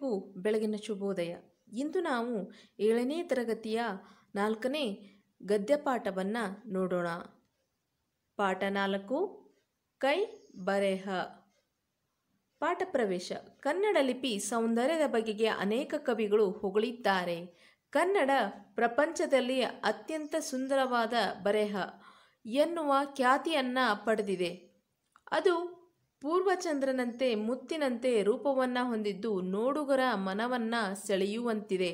ಎಲ್ಲರಿಗೂ ಬೆಳಗಿನ ಶುಭೋದಯ ಇಂದು ನಾವು ಏಳನೇ ತರಗತಿಯ ನಾಲ್ಕನೇ ಗದ್ಯಪಾಠವನ್ನು ನೋಡೋಣ ಪಾಠ ನಾಲ್ಕು ಕೈ ಬರೆಹ ಪಾಠ ಪ್ರವೇಶ ಕನ್ನಡ ಲಿಪಿ ಸೌಂದರ್ಯದ ಬಗೆಗೆ ಅನೇಕ ಕವಿಗಳು ಹೊಗಳಿದ್ದಾರೆ ಕನ್ನಡ ಪ್ರಪಂಚದಲ್ಲಿ ಅತ್ಯಂತ ಸುಂದರವಾದ ಬರೆಹ ಎನ್ನುವ ಖ್ಯಾತಿಯನ್ನು ಪಡೆದಿದೆ ಅದು ಪೂರ್ವಚಂದ್ರನಂತೆ ಮುತ್ತಿನಂತೆ ರೂಪವನ್ನು ಹೊಂದಿದ್ದು ನೋಡುಗರ ಮನವನ್ನು ಸೆಳೆಯುವಂತಿದೆ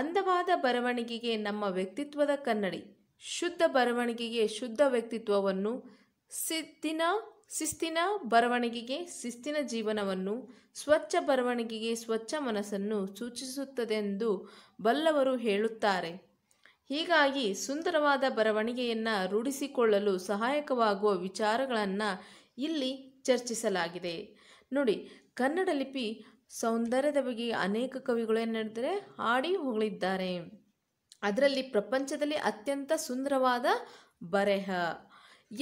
ಅಂದವಾದ ಬರವಣಿಗೆಗೆ ನಮ್ಮ ವ್ಯಕ್ತಿತ್ವದ ಕನ್ನಡಿ ಶುದ್ಧ ಬರವಣಿಗೆಗೆ ಶುದ್ಧ ವ್ಯಕ್ತಿತ್ವವನ್ನು ಸಿದ್ದಿನ ಶಿಸ್ತಿನ ಬರವಣಿಗೆಗೆ ಶಿಸ್ತಿನ ಜೀವನವನ್ನು ಸ್ವಚ್ಛ ಬರವಣಿಗೆಗೆ ಸ್ವಚ್ಛ ಮನಸ್ಸನ್ನು ಸೂಚಿಸುತ್ತದೆಂದು ಬಲ್ಲವರು ಹೇಳುತ್ತಾರೆ ಹೀಗಾಗಿ ಸುಂದರವಾದ ಬರವಣಿಗೆಯನ್ನು ರೂಢಿಸಿಕೊಳ್ಳಲು ಸಹಾಯಕವಾಗುವ ವಿಚಾರಗಳನ್ನು ಇಲ್ಲಿ ಚರ್ಚಿಸಲಾಗಿದೆ ನೋಡಿ ಕನ್ನಡ ಲಿಪಿ ಸೌಂದರ್ಯದ ಬಗ್ಗೆ ಅನೇಕ ಕವಿಗಳು ಏನು ಹಾಡಿ ಹೊಗಳಿದ್ದಾರೆ ಅದರಲ್ಲಿ ಪ್ರಪಂಚದಲ್ಲಿ ಅತ್ಯಂತ ಸುಂದರವಾದ ಬರೆಹ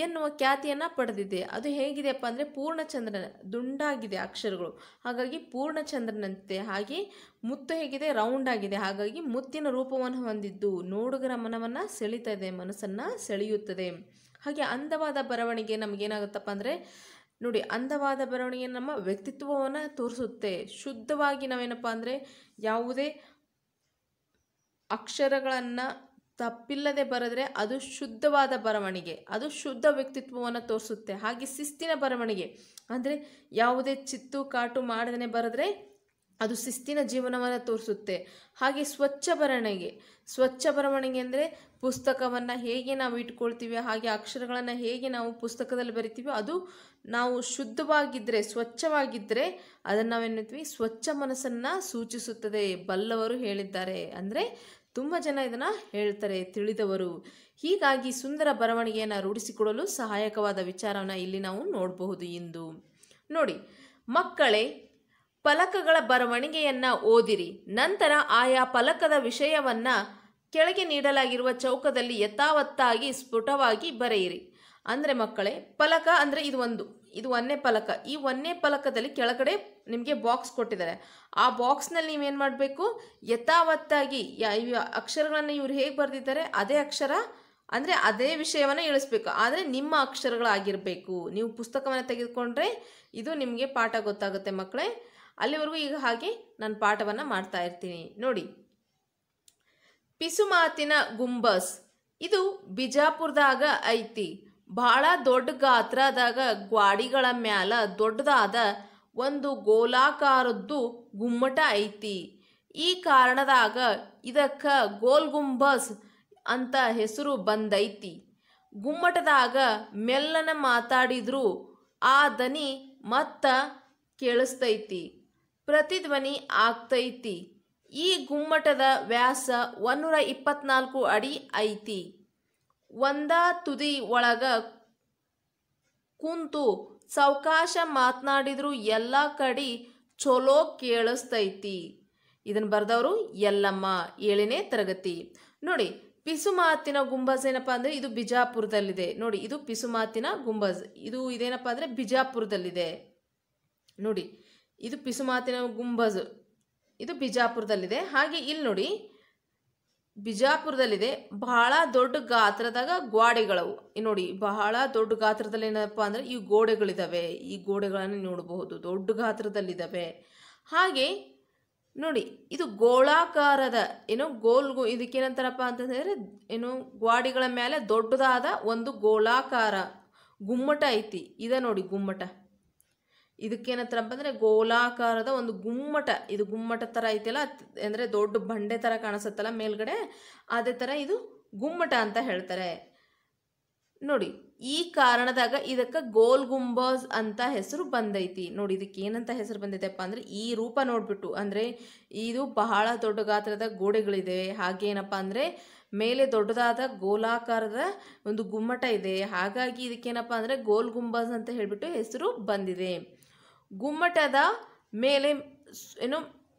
ಎನ್ನುವ ಖ್ಯಾತಿಯನ್ನು ಪಡೆದಿದೆ ಅದು ಹೇಗಿದೆಯಪ್ಪ ಅಂದರೆ ಪೂರ್ಣಚಂದ್ರನ ದುಂಡಾಗಿದೆ ಅಕ್ಷರಗಳು ಹಾಗಾಗಿ ಪೂರ್ಣಚಂದ್ರನಂತೆ ಹಾಗೆ ಮುತ್ತು ಹೇಗಿದೆ ರೌಂಡ್ ಆಗಿದೆ ಹಾಗಾಗಿ ಮುತ್ತಿನ ರೂಪವನ್ನು ಹೊಂದಿದ್ದು ನೋಡುಗರ ಮನವನ್ನು ಸೆಳೀತದೆ ಮನಸ್ಸನ್ನು ಸೆಳೆಯುತ್ತದೆ ಹಾಗೆ ಅಂದವಾದ ಬರವಣಿಗೆ ನಮಗೇನಾಗುತ್ತಪ್ಪ ಅಂದರೆ ನೋಡಿ ಅಂದವಾದ ಬರವಣಿಗೆ ನಮ್ಮ ವ್ಯಕ್ತಿತ್ವವನ್ನು ತೋರಿಸುತ್ತೆ ಶುದ್ಧವಾಗಿ ನಾವೇನಪ್ಪ ಅಂದರೆ ಯಾವುದೇ ಅಕ್ಷರಗಳನ್ನು ತಪ್ಪಿಲ್ಲದೆ ಬರೆದ್ರೆ ಅದು ಶುದ್ಧವಾದ ಬರವಣಿಗೆ ಅದು ಶುದ್ಧ ವ್ಯಕ್ತಿತ್ವವನ್ನು ತೋರಿಸುತ್ತೆ ಹಾಗೆ ಶಿಸ್ತಿನ ಬರವಣಿಗೆ ಅಂದರೆ ಯಾವುದೇ ಚಿತ್ತು ಕಾಟು ಮಾಡದೇ ಬರೆದ್ರೆ ಅದು ಶಿಸ್ತಿನ ಜೀವನವನ್ನು ತೋರಿಸುತ್ತೆ ಹಾಗೆ ಸ್ವಚ್ಛ ಬರವಣಿಗೆ ಸ್ವಚ್ಛ ಬರವಣಿಗೆ ಅಂದರೆ ಪುಸ್ತಕವನ್ನು ಹೇಗೆ ನಾವು ಇಟ್ಕೊಳ್ತೀವಿ ಹಾಗೆ ಅಕ್ಷರಗಳನ್ನು ಹೇಗೆ ನಾವು ಪುಸ್ತಕದಲ್ಲಿ ಬರಿತೀವಿ ಅದು ನಾವು ಶುದ್ಧವಾಗಿದ್ದರೆ ಸ್ವಚ್ಛವಾಗಿದ್ದರೆ ಅದನ್ನು ನಾವೇನಿರ್ತೀವಿ ಸ್ವಚ್ಛ ಮನಸ್ಸನ್ನು ಸೂಚಿಸುತ್ತದೆ ಬಲ್ಲವರು ಹೇಳಿದ್ದಾರೆ ಅಂದರೆ ತುಂಬ ಜನ ಇದನ್ನು ಹೇಳ್ತಾರೆ ತಿಳಿದವರು ಹೀಗಾಗಿ ಸುಂದರ ಬರವಣಿಗೆಯನ್ನು ರೂಢಿಸಿಕೊಡಲು ಸಹಾಯಕವಾದ ವಿಚಾರವನ್ನು ಇಲ್ಲಿ ನಾವು ನೋಡಬಹುದು ಇಂದು ನೋಡಿ ಮಕ್ಕಳೇ ಫಲಕಗಳ ಬರವಣಿಗೆಯನ್ನು ಓದಿರಿ ನಂತರ ಆಯಾ ಫಲಕದ ವಿಷಯವನ್ನು ಕೆಳಗೆ ನೀಡಲಾಗಿರುವ ಚೌಕದಲ್ಲಿ ಯಥಾವತ್ತಾಗಿ ಸ್ಫುಟವಾಗಿ ಬರೆಯಿರಿ ಅಂದರೆ ಮಕ್ಕಳೇ ಫಲಕ ಅಂದರೆ ಇದು ಒಂದು ಇದು ಒಂದೇ ಫಲಕ ಈ ಒಂದೇ ಫಲಕದಲ್ಲಿ ಕೆಳಗಡೆ ನಿಮಗೆ ಬಾಕ್ಸ್ ಕೊಟ್ಟಿದ್ದಾರೆ ಆ ಬಾಕ್ಸ್ನಲ್ಲಿ ನೀವೇನು ಮಾಡಬೇಕು ಯಥಾವತ್ತಾಗಿ ಅಕ್ಷರಗಳನ್ನು ಇವರು ಹೇಗೆ ಬರೆದಿದ್ದಾರೆ ಅದೇ ಅಕ್ಷರ ಅಂದರೆ ಅದೇ ವಿಷಯವನ್ನು ಇಳಿಸ್ಬೇಕು ಆದರೆ ನಿಮ್ಮ ಅಕ್ಷರಗಳಾಗಿರಬೇಕು ನೀವು ಪುಸ್ತಕವನ್ನು ತೆಗೆದುಕೊಂಡ್ರೆ ಇದು ನಿಮಗೆ ಪಾಠ ಗೊತ್ತಾಗುತ್ತೆ ಮಕ್ಕಳೇ ಅಲ್ಲಿವರೆಗೂ ಈಗ ಹಾಗೆ ನಾನು ಪಾಠವನ್ನು ಮಾಡ್ತಾ ಇರ್ತೀನಿ ನೋಡಿ ಪಿಸುಮಾತಿನ ಗುಂಬಸ್ ಇದು ಬಿಜಾಪುರದಾಗ ಐತಿ ಬಹಳ ದೊಡ್ಡ ಗಾತ್ರದಾಗ ಗ್ವಾಡಿಗಳ ಮ್ಯಾಲ ದೊಡ್ಡದಾದ ಒಂದು ಗೋಲಾಕಾರದ್ದು ಗುಮ್ಮಟ ಐತಿ ಈ ಕಾರಣದಾಗ ಇದಕ್ಕೆ ಗೋಲ್ ಗುಂಬಸ್ ಅಂತ ಹೆಸರು ಬಂದೈತಿ ಗುಮ್ಮಟದಾಗ ಮೆಲ್ಲನ ಮಾತಾಡಿದ್ರು ಆ ದನಿ ಮತ್ತ ಕೇಳಿಸ್ತೈತಿ ಪ್ರತಿಧ್ವನಿ ಆಗ್ತೈತಿ ಈ ಗುಮ್ಮಟದ ವ್ಯಾಸ ಒಂದೂರ ಇಪ್ಪತ್ನಾಲ್ಕು ಅಡಿ ಐತಿ ಒಂದ ತುದಿ ಒಳಗ ಕುಂತು ಸಾವಕಾಶ ಮಾತನಾಡಿದ್ರು ಎಲ್ಲ ಕಡೆ ಚಲೋ ಕೇಳಿಸ್ತೈತಿ ಇದನ್ನು ಬರೆದವರು ಎಲ್ಲಮ್ಮ ಏಳನೇ ತರಗತಿ ನೋಡಿ ಪಿಸುಮಾತಿನ ಗುಂಬಜ್ ಏನಪ್ಪಾ ಅಂದರೆ ಇದು ಬಿಜಾಪುರದಲ್ಲಿದೆ ನೋಡಿ ಇದು ಪಿಸುಮಾತಿನ ಗುಂಬಜ್ ಇದು ಇದೇನಪ್ಪ ಅಂದರೆ ಬಿಜಾಪುರದಲ್ಲಿದೆ ನೋಡಿ ಇದು ಪಿಸುಮಾತಿನ ಗುಂಬಜ್ ಇದು ಬಿಜಾಪುರದಲ್ಲಿದೆ ಹಾಗೆ ಇಲ್ಲಿ ನೋಡಿ ಬಿಜಾಪುರದಲ್ಲಿದೆ ಬಹಳ ದೊಡ್ಡ ಗಾತ್ರದಾಗ ಗ್ವಾಡೆಗಳವು ನೋಡಿ ಬಹಳ ದೊಡ್ಡ ಗಾತ್ರದಲ್ಲಿ ಏನಪ್ಪ ಅಂದರೆ ಈ ಗೋಡೆಗಳಿದ್ದಾವೆ ಈ ಗೋಡೆಗಳನ್ನು ನೋಡಬಹುದು ದೊಡ್ಡ ಗಾತ್ರದಲ್ಲಿದ್ದಾವೆ ಹಾಗೆ ನೋಡಿ ಇದು ಗೋಳಾಕಾರದ ಏನು ಗೋಲ್ ಇದಕ್ಕೇನಂತಾರಪ್ಪ ಅಂತಂದರೆ ಏನು ಗ್ವಾಡಿಗಳ ಮೇಲೆ ದೊಡ್ಡದಾದ ಒಂದು ಗೋಳಾಕಾರ ಗುಮ್ಮಟ ಐತಿ ಇದೆ ನೋಡಿ ಗುಮ್ಮಟ ಇದಕ್ಕೇನತ್ರ ಅಂದರೆ ಗೋಲಾಕಾರದ ಒಂದು ಗುಮ್ಮಟ ಇದು ಗುಮ್ಮಟ ಥರ ಐತಿಲ್ಲ ಅಂದರೆ ದೊಡ್ಡ ಬಂಡೆ ಥರ ಕಾಣಿಸುತ್ತಲ್ಲ ಮೇಲ್ಗಡೆ ಅದೇ ಥರ ಇದು ಗುಮ್ಮಟ ಅಂತ ಹೇಳ್ತಾರೆ ನೋಡಿ ಈ ಕಾರಣದಾಗ ಇದಕ್ಕೆ ಗೋಲ್ ಗುಂಬಸ್ ಅಂತ ಹೆಸರು ಬಂದೈತಿ ನೋಡಿ ಇದಕ್ಕೆ ಏನಂತ ಹೆಸರು ಬಂದೈತಪ್ಪ ಅಂದರೆ ಈ ರೂಪ ನೋಡ್ಬಿಟ್ಟು ಅಂದರೆ ಇದು ಬಹಳ ದೊಡ್ಡ ಗಾತ್ರದ ಗೋಡೆಗಳಿದೆ ಹಾಗೇನಪ್ಪ ಅಂದರೆ ಮೇಲೆ ದೊಡ್ಡದಾದ ಗೋಲಾಕಾರದ ಒಂದು ಗುಮ್ಮಟ ಇದೆ ಹಾಗಾಗಿ ಇದಕ್ಕೇನಪ್ಪ ಅಂದರೆ ಗೋಲ್ ಗುಂಬಸ್ ಅಂತ ಹೇಳಿಬಿಟ್ಟು ಹೆಸರು ಬಂದಿದೆ ಗುಮ್ಮಟದ ಮೇಲೆ ಏನು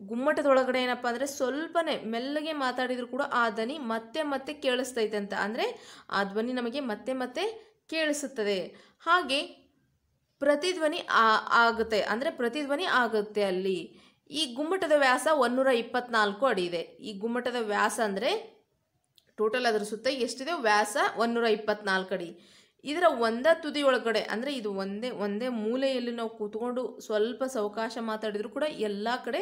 ಗುಮ್ಮಟದೊಳಗಡೆ ಏನಪ್ಪ ಅಂದರೆ ಸ್ವಲ್ಪನೇ ಮೆಲ್ಲಗೆ ಮಾತಾಡಿದರೂ ಕೂಡ ಆ ಧ್ವನಿ ಮತ್ತೆ ಮತ್ತೆ ಕೇಳಿಸ್ತೈತೆ ಅಂತ ಅಂದರೆ ಆ ಧ್ವನಿ ನಮಗೆ ಮತ್ತೆ ಮತ್ತೆ ಕೇಳಿಸುತ್ತದೆ ಹಾಗೆ ಪ್ರತಿಧ್ವನಿ ಆಗುತ್ತೆ ಅಂದರೆ ಪ್ರತಿಧ್ವನಿ ಆಗುತ್ತೆ ಅಲ್ಲಿ ಈ ಗುಮ್ಮಟದ ವ್ಯಾಸ ಒನ್ನೂರ ಇಪ್ಪತ್ನಾಲ್ಕು ಅಡಿ ಇದೆ ಈ ಗುಮ್ಮಟದ ವ್ಯಾಸ ಅಂದರೆ ಟೋಟಲ್ ಅದರ ಸುತ್ತ ಎಷ್ಟಿದೆ ವ್ಯಾಸ ಒನ್ನೂರ ಇಪ್ಪತ್ನಾಲ್ಕು ಅಡಿ ಇದರ ಒಂದೇ ತುದಿಯೊಳಗಡೆ ಅಂದರೆ ಇದು ಒಂದೇ ಒಂದೇ ಮೂಲೆಯಲ್ಲಿ ನಾವು ಕೂತ್ಕೊಂಡು ಸ್ವಲ್ಪ ಸಾವಕಾಶ ಮಾತಾಡಿದರೂ ಕೂಡ ಎಲ್ಲ ಕಡೆ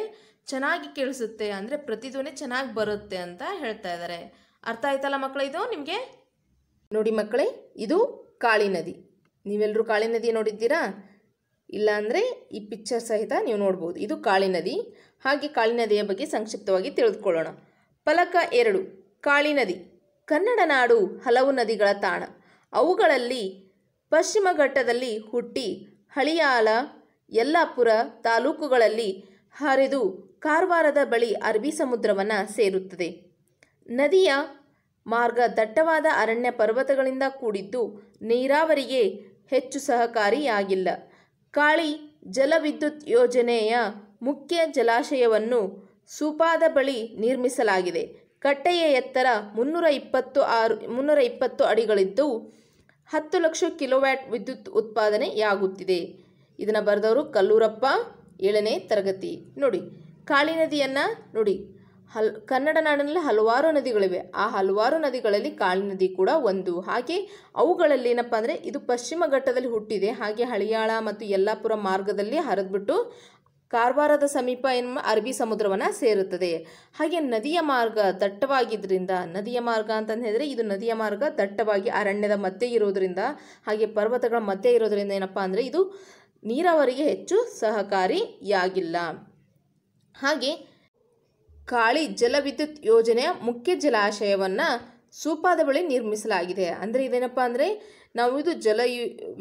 ಚೆನ್ನಾಗಿ ಕೇಳಿಸುತ್ತೆ ಅಂದರೆ ಪ್ರತಿಧ್ವನಿ ಚೆನ್ನಾಗಿ ಬರುತ್ತೆ ಅಂತ ಹೇಳ್ತಾ ಇದ್ದಾರೆ ಅರ್ಥ ಆಯ್ತಲ್ಲ ಮಕ್ಕಳ ಇದು ನಿಮಗೆ ನೋಡಿ ಮಕ್ಕಳೇ ಇದು ಕಾಳಿ ನದಿ ನೀವೆಲ್ಲರೂ ಕಾಳಿ ನದಿ ನೋಡಿದ್ದೀರಾ ಇಲ್ಲಾಂದರೆ ಈ ಪಿಕ್ಚರ್ ಸಹಿತ ನೀವು ನೋಡ್ಬೋದು ಇದು ಕಾಳಿ ನದಿ ಹಾಗೆ ಕಾಳಿ ನದಿಯ ಬಗ್ಗೆ ಸಂಕ್ಷಿಪ್ತವಾಗಿ ತಿಳಿದುಕೊಳ್ಳೋಣ ಫಲಕ ಎರಡು ಕಾಳಿ ನದಿ ಕನ್ನಡ ನಾಡು ಹಲವು ನದಿಗಳ ತಾಣ ಅವುಗಳಲ್ಲಿ ಪಶ್ಚಿಮ ಘಟ್ಟದಲ್ಲಿ ಹುಟ್ಟಿ ಹಳಿಯಾಳ ಯಲ್ಲಾಪುರ ತಾಲೂಕುಗಳಲ್ಲಿ ಹರಿದು ಕಾರವಾರದ ಬಳಿ ಅರಬಿ ಸಮುದ್ರವನ್ನು ಸೇರುತ್ತದೆ ನದಿಯ ಮಾರ್ಗ ದಟ್ಟವಾದ ಅರಣ್ಯ ಪರ್ವತಗಳಿಂದ ಕೂಡಿದ್ದು ನೀರಾವರಿಗೆ ಹೆಚ್ಚು ಸಹಕಾರಿಯಾಗಿಲ್ಲ ಕಾಳಿ ಜಲವಿದ್ಯುತ್ ಯೋಜನೆಯ ಮುಖ್ಯ ಜಲಾಶಯವನ್ನು ಸೂಪಾದ ಬಳಿ ನಿರ್ಮಿಸಲಾಗಿದೆ ಕಟ್ಟೆಯ ಎತ್ತರ ಮುನ್ನೂರ ಇಪ್ಪತ್ತು ಆರು ಮುನ್ನೂರ ಇಪ್ಪತ್ತು ಅಡಿಗಳಿದ್ದು ಹತ್ತು ಲಕ್ಷ ಕಿಲೋವ್ಯಾಟ್ ವಿದ್ಯುತ್ ಉತ್ಪಾದನೆಯಾಗುತ್ತಿದೆ ಇದನ್ನು ಬರೆದವರು ಕಲ್ಲೂರಪ್ಪ ಏಳನೇ ತರಗತಿ ನೋಡಿ ಕಾಳಿ ನದಿಯನ್ನು ನೋಡಿ ಹಲ್ ಕನ್ನಡ ನಾಡಿನಲ್ಲಿ ಹಲವಾರು ನದಿಗಳಿವೆ ಆ ಹಲವಾರು ನದಿಗಳಲ್ಲಿ ಕಾಳಿ ನದಿ ಕೂಡ ಒಂದು ಹಾಗೆ ಅವುಗಳಲ್ಲಿ ಏನಪ್ಪ ಅಂದರೆ ಇದು ಪಶ್ಚಿಮ ಘಟ್ಟದಲ್ಲಿ ಹುಟ್ಟಿದೆ ಹಾಗೆ ಹಳಿಯಾಳ ಮತ್ತು ಯಲ್ಲಾಪುರ ಮಾರ್ಗದಲ್ಲಿ ಹರಿದ್ಬಿಟ್ಟು ಕಾರವಾರದ ಸಮೀಪ ಏನು ಅರಬ್ಬಿ ಸಮುದ್ರವನ್ನು ಸೇರುತ್ತದೆ ಹಾಗೆ ನದಿಯ ಮಾರ್ಗ ದಟ್ಟವಾಗಿದ್ದರಿಂದ ನದಿಯ ಮಾರ್ಗ ಅಂತಂದು ಹೇಳಿದ್ರೆ ಇದು ನದಿಯ ಮಾರ್ಗ ದಟ್ಟವಾಗಿ ಅರಣ್ಯದ ಮಧ್ಯೆ ಇರೋದರಿಂದ ಹಾಗೆ ಪರ್ವತಗಳ ಮಧ್ಯೆ ಇರೋದರಿಂದ ಏನಪ್ಪ ಅಂದರೆ ಇದು ನೀರಾವರಿಗೆ ಹೆಚ್ಚು ಸಹಕಾರಿಯಾಗಿಲ್ಲ ಹಾಗೆ ಕಾಳಿ ಜಲವಿದ್ಯುತ್ ಯೋಜನೆಯ ಮುಖ್ಯ ಜಲಾಶಯವನ್ನು ಸೂಪಾದ ಬಳಿ ನಿರ್ಮಿಸಲಾಗಿದೆ ಅಂದರೆ ಇದೇನಪ್ಪ ಅಂದರೆ ನಾವು ಇದು ಜಲ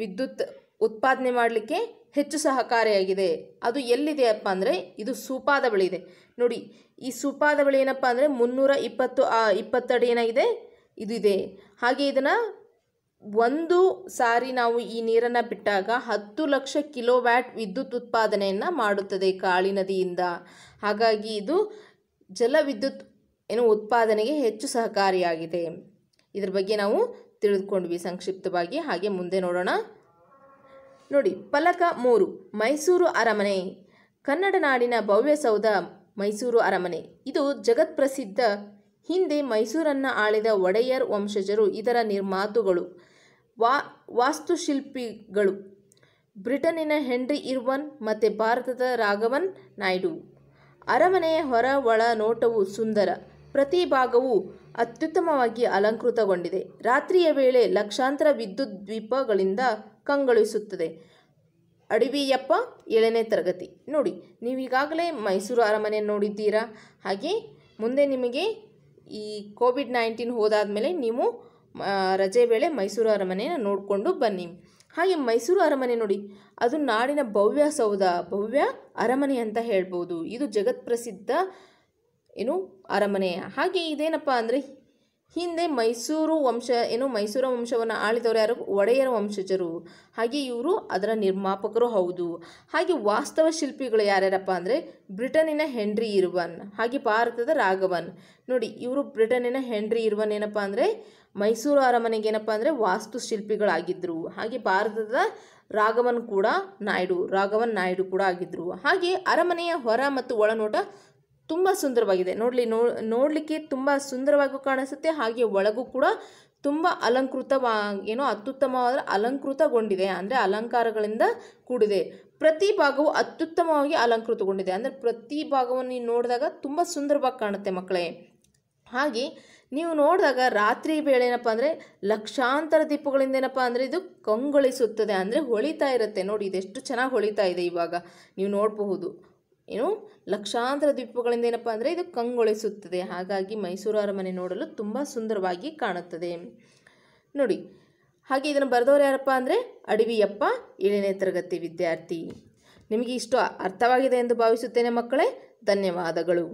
ವಿದ್ಯುತ್ ಉತ್ಪಾದನೆ ಮಾಡಲಿಕ್ಕೆ ಹೆಚ್ಚು ಸಹಕಾರಿಯಾಗಿದೆ ಅದು ಎಲ್ಲಿದೆಯಪ್ಪ ಅಂದರೆ ಇದು ಸೂಪಾದ ಬಳಿ ಇದೆ ನೋಡಿ ಈ ಸೂಪಾದ ಬಳಿ ಏನಪ್ಪ ಅಂದರೆ ಮುನ್ನೂರ ಇಪ್ಪತ್ತು ಇಪ್ಪತ್ತಡಿ ಏನಾಗಿದೆ ಇದು ಇದೆ ಹಾಗೆ ಇದನ್ನು ಒಂದು ಸಾರಿ ನಾವು ಈ ನೀರನ್ನು ಬಿಟ್ಟಾಗ ಹತ್ತು ಲಕ್ಷ ಕಿಲೋ ವ್ಯಾಟ್ ವಿದ್ಯುತ್ ಉತ್ಪಾದನೆಯನ್ನು ಮಾಡುತ್ತದೆ ಕಾಳಿ ನದಿಯಿಂದ ಹಾಗಾಗಿ ಇದು ಜಲವಿದ್ಯುತ್ ಏನು ಉತ್ಪಾದನೆಗೆ ಹೆಚ್ಚು ಸಹಕಾರಿಯಾಗಿದೆ ಇದರ ಬಗ್ಗೆ ನಾವು ತಿಳಿದುಕೊಂಡ್ವಿ ಸಂಕ್ಷಿಪ್ತವಾಗಿ ಹಾಗೆ ಮುಂದೆ ನೋಡೋಣ ನೋಡಿ ಫಲಕ ಮೂರು ಮೈಸೂರು ಅರಮನೆ ಕನ್ನಡ ನಾಡಿನ ಸೌಧ ಮೈಸೂರು ಅರಮನೆ ಇದು ಜಗತ್ಪ್ರಸಿದ್ಧ ಹಿಂದೆ ಮೈಸೂರನ್ನು ಆಳಿದ ಒಡೆಯರ್ ವಂಶಜರು ಇದರ ನಿರ್ಮಾತುಗಳು ವಾ ವಾಸ್ತುಶಿಲ್ಪಿಗಳು ಬ್ರಿಟನ್ನಿನ ಹೆನ್ರಿ ಇರ್ವನ್ ಮತ್ತು ಭಾರತದ ರಾಘವನ್ ನಾಯ್ಡು ಅರಮನೆಯ ಹೊರ ಒಳ ನೋಟವು ಸುಂದರ ಪ್ರತಿ ಭಾಗವು ಅತ್ಯುತ್ತಮವಾಗಿ ಅಲಂಕೃತಗೊಂಡಿದೆ ರಾತ್ರಿಯ ವೇಳೆ ಲಕ್ಷಾಂತರ ವಿದ್ಯುತ್ ದ್ವೀಪಗಳಿಂದ ಕಂಗೊಳಿಸುತ್ತದೆ ಅಡವಿಯಪ್ಪ ಏಳನೇ ತರಗತಿ ನೋಡಿ ನೀವೀಗಾಗಲೇ ಮೈಸೂರು ಅರಮನೆ ನೋಡಿದ್ದೀರಾ ಹಾಗೆ ಮುಂದೆ ನಿಮಗೆ ಈ ಕೋವಿಡ್ ನೈನ್ಟೀನ್ ಹೋದಾದ ಮೇಲೆ ನೀವು ರಜೆ ವೇಳೆ ಮೈಸೂರು ಅರಮನೆಯನ್ನು ನೋಡಿಕೊಂಡು ಬನ್ನಿ ಹಾಗೆ ಮೈಸೂರು ಅರಮನೆ ನೋಡಿ ಅದು ನಾಡಿನ ಭವ್ಯ ಸೌಧ ಭವ್ಯ ಅರಮನೆ ಅಂತ ಹೇಳ್ಬೋದು ಇದು ಜಗತ್ ಪ್ರಸಿದ್ಧ ಏನು ಅರಮನೆ ಹಾಗೆ ಇದೇನಪ್ಪ ಅಂದರೆ ಹಿಂದೆ ಮೈಸೂರು ವಂಶ ಏನು ಮೈಸೂರು ವಂಶವನ್ನು ಆಳಿದವರು ಯಾರು ಒಡೆಯರ ವಂಶಜರು ಹಾಗೆ ಇವರು ಅದರ ನಿರ್ಮಾಪಕರು ಹೌದು ಹಾಗೆ ವಾಸ್ತವ ಶಿಲ್ಪಿಗಳು ಯಾರ್ಯಾರಪ್ಪ ಅಂದರೆ ಬ್ರಿಟನ್ನಿನ ಹೆನ್ರಿ ಇರುವನ್ ಹಾಗೆ ಭಾರತದ ರಾಘವನ್ ನೋಡಿ ಇವರು ಬ್ರಿಟನ್ನಿನ ಹೆನ್ರಿ ಇರುವನ್ ಏನಪ್ಪ ಅಂದರೆ ಮೈಸೂರು ಅರಮನೆಗೆ ಏನಪ್ಪ ಅಂದರೆ ವಾಸ್ತುಶಿಲ್ಪಿಗಳಾಗಿದ್ದರು ಹಾಗೆ ಭಾರತದ ರಾಘವನ್ ಕೂಡ ನಾಯ್ಡು ರಾಘವನ್ ನಾಯ್ಡು ಕೂಡ ಆಗಿದ್ದರು ಹಾಗೆ ಅರಮನೆಯ ಹೊರ ಮತ್ತು ಒಳನೋಟ ತುಂಬ ಸುಂದರವಾಗಿದೆ ನೋಡಲಿ ನೋ ನೋಡಲಿಕ್ಕೆ ತುಂಬ ಸುಂದರವಾಗೂ ಕಾಣಿಸುತ್ತೆ ಹಾಗೆ ಒಳಗೂ ಕೂಡ ತುಂಬ ಅಲಂಕೃತವಾ ಏನೋ ಅತ್ಯುತ್ತಮವಾದ ಅಲಂಕೃತಗೊಂಡಿದೆ ಅಂದರೆ ಅಲಂಕಾರಗಳಿಂದ ಕೂಡಿದೆ ಪ್ರತಿ ಭಾಗವು ಅತ್ಯುತ್ತಮವಾಗಿ ಅಲಂಕೃತಗೊಂಡಿದೆ ಅಂದರೆ ಪ್ರತಿ ಭಾಗವನ್ನು ನೀವು ನೋಡಿದಾಗ ತುಂಬ ಸುಂದರವಾಗಿ ಕಾಣುತ್ತೆ ಮಕ್ಕಳೇ ಹಾಗೆ ನೀವು ನೋಡಿದಾಗ ರಾತ್ರಿ ವೇಳೆ ಏನಪ್ಪ ಅಂದರೆ ಲಕ್ಷಾಂತರ ದೀಪಗಳಿಂದ ಏನಪ್ಪ ಅಂದರೆ ಇದು ಕಂಗೊಳಿಸುತ್ತದೆ ಅಂದರೆ ಹೊಳಿತಾ ಇರುತ್ತೆ ನೋಡಿ ಇದೆಷ್ಟು ಚೆನ್ನಾಗಿ ಹೊಳಿತಾ ಇದೆ ಇವಾಗ ನೀವು ನೋಡಬಹುದು ಏನು ಲಕ್ಷಾಂತರ ದ್ವೀಪಗಳಿಂದ ಏನಪ್ಪ ಅಂದರೆ ಇದು ಕಂಗೊಳಿಸುತ್ತದೆ ಹಾಗಾಗಿ ಮೈಸೂರು ಅರಮನೆ ನೋಡಲು ತುಂಬ ಸುಂದರವಾಗಿ ಕಾಣುತ್ತದೆ ನೋಡಿ ಹಾಗೆ ಇದನ್ನು ಬರೆದವರು ಯಾರಪ್ಪ ಅಂದರೆ ಅಡವಿಯಪ್ಪ ಏಳನೇ ತರಗತಿ ವಿದ್ಯಾರ್ಥಿ ನಿಮಗೆ ಇಷ್ಟು ಅರ್ಥವಾಗಿದೆ ಎಂದು ಭಾವಿಸುತ್ತೇನೆ ಮಕ್ಕಳೇ ಧನ್ಯವಾದಗಳು